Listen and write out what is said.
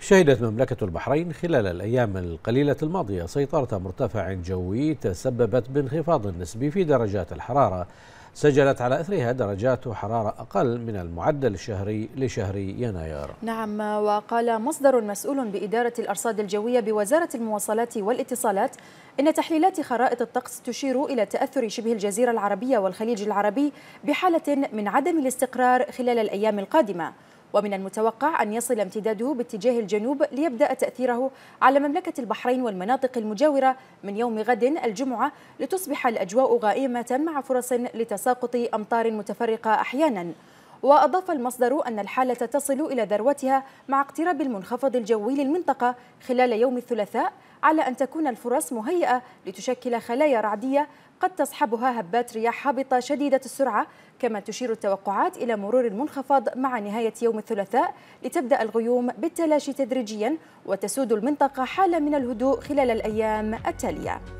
شهدت مملكة البحرين خلال الأيام القليلة الماضية سيطرة مرتفع جوي تسببت بانخفاض نسبي في درجات الحرارة سجلت على أثرها درجات حرارة أقل من المعدل الشهري لشهر يناير نعم وقال مصدر مسؤول بإدارة الأرصاد الجوية بوزارة المواصلات والاتصالات إن تحليلات خرائط الطقس تشير إلى تأثر شبه الجزيرة العربية والخليج العربي بحالة من عدم الاستقرار خلال الأيام القادمة ومن المتوقع أن يصل امتداده باتجاه الجنوب ليبدأ تأثيره على مملكة البحرين والمناطق المجاورة من يوم غد الجمعة لتصبح الأجواء غائمة مع فرص لتساقط أمطار متفرقة أحياناً وأضاف المصدر أن الحالة تصل إلى ذروتها مع اقتراب المنخفض الجوي للمنطقة خلال يوم الثلاثاء على أن تكون الفرص مهيئة لتشكل خلايا رعدية قد تصحبها هبات رياح هابطة شديدة السرعة كما تشير التوقعات إلى مرور المنخفض مع نهاية يوم الثلاثاء لتبدأ الغيوم بالتلاشي تدريجيا وتسود المنطقة حالة من الهدوء خلال الأيام التالية